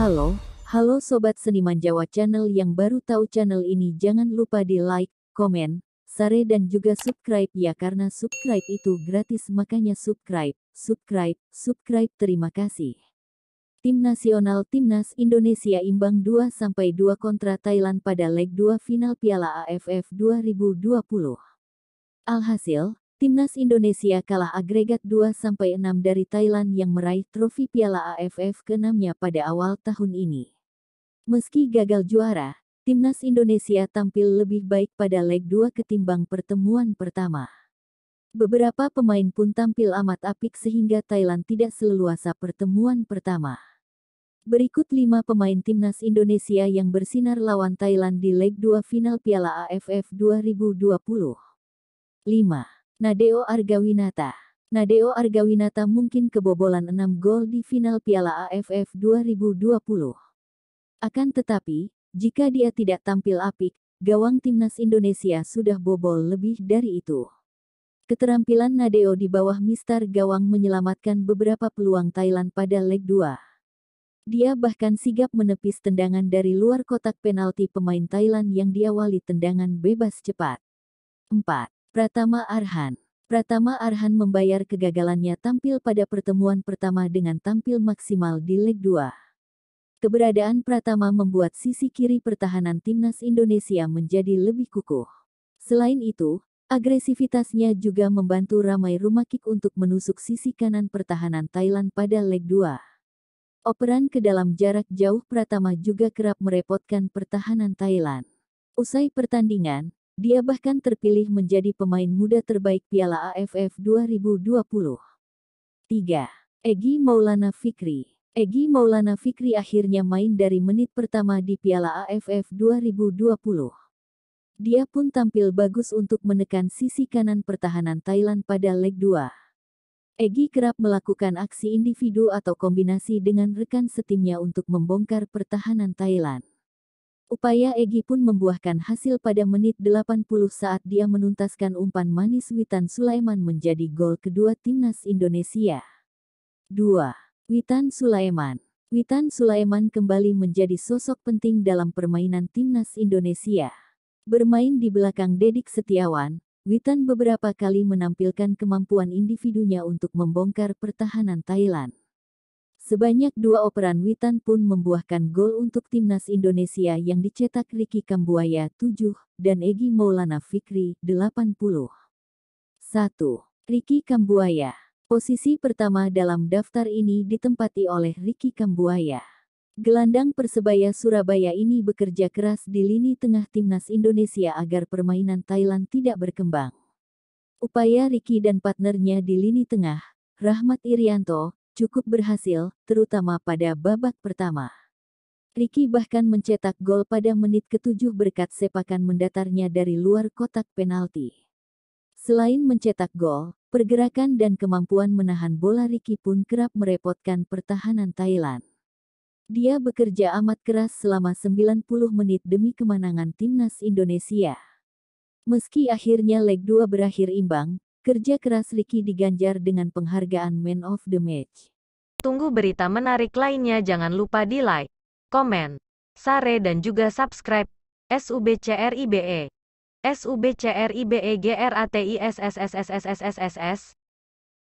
Halo, halo Sobat Seniman Jawa Channel yang baru tahu channel ini jangan lupa di like, komen, share dan juga subscribe ya karena subscribe itu gratis makanya subscribe, subscribe, subscribe terima kasih. Tim nasional Timnas Indonesia imbang 2-2 kontra Thailand pada leg 2 final Piala AFF 2020. Alhasil, Timnas Indonesia kalah agregat 2-6 dari Thailand yang meraih trofi Piala AFF ke-6-nya pada awal tahun ini. Meski gagal juara, Timnas Indonesia tampil lebih baik pada leg 2 ketimbang pertemuan pertama. Beberapa pemain pun tampil amat apik sehingga Thailand tidak seleluasa pertemuan pertama. Berikut 5 pemain timnas Indonesia yang bersinar lawan Thailand di leg 2 final Piala AFF 2020. 5. Nadeo Argawinata Nadeo Argawinata mungkin kebobolan 6 gol di final Piala AFF 2020. Akan tetapi, jika dia tidak tampil apik, gawang timnas Indonesia sudah bobol lebih dari itu. Keterampilan Nadeo di bawah Mister Gawang menyelamatkan beberapa peluang Thailand pada leg 2. Dia bahkan sigap menepis tendangan dari luar kotak penalti pemain Thailand yang diawali tendangan bebas cepat. 4. Pratama Arhan Pratama Arhan membayar kegagalannya tampil pada pertemuan pertama dengan tampil maksimal di leg 2. Keberadaan Pratama membuat sisi kiri pertahanan timnas Indonesia menjadi lebih kukuh. Selain itu, agresivitasnya juga membantu Ramai Rumakik untuk menusuk sisi kanan pertahanan Thailand pada leg 2. Operan ke dalam jarak jauh Pratama juga kerap merepotkan pertahanan Thailand. Usai pertandingan, dia bahkan terpilih menjadi pemain muda terbaik Piala AFF 2020. 3. Egi Maulana Fikri Egi Maulana Fikri akhirnya main dari menit pertama di Piala AFF 2020. Dia pun tampil bagus untuk menekan sisi kanan pertahanan Thailand pada leg 2. Egi kerap melakukan aksi individu atau kombinasi dengan rekan setimnya untuk membongkar pertahanan Thailand. Upaya Egi pun membuahkan hasil pada menit 80 saat dia menuntaskan umpan manis Witan Sulaiman menjadi gol kedua timnas Indonesia. 2. Witan Sulaiman Witan Sulaiman kembali menjadi sosok penting dalam permainan timnas Indonesia. Bermain di belakang Dedik Setiawan, Witan beberapa kali menampilkan kemampuan individunya untuk membongkar pertahanan Thailand. Sebanyak dua operan Witan pun membuahkan gol untuk timnas Indonesia yang dicetak Ricky Kambuaya 7 dan Egi Maulana Fikri 80. 1. Riki Kambuaya Posisi pertama dalam daftar ini ditempati oleh Ricky Kambuaya. Gelandang Persebaya Surabaya ini bekerja keras di lini tengah timnas Indonesia agar permainan Thailand tidak berkembang. Upaya Ricky dan partnernya di lini tengah, Rahmat Irianto, cukup berhasil, terutama pada babak pertama. Ricky bahkan mencetak gol pada menit ketujuh berkat sepakan mendatarnya dari luar kotak penalti. Selain mencetak gol, pergerakan dan kemampuan menahan bola Ricky pun kerap merepotkan pertahanan Thailand. Dia bekerja amat keras selama 90 menit demi kemenangan timnas Indonesia. Meski akhirnya leg 2 berakhir imbang, Kerja keras Ricky diganjar dengan penghargaan Man of the Match. Tunggu berita menarik lainnya jangan lupa di like, komen, share dan juga subscribe. SUBCRIBE SUBCRIBE GRATISSSSSSSSS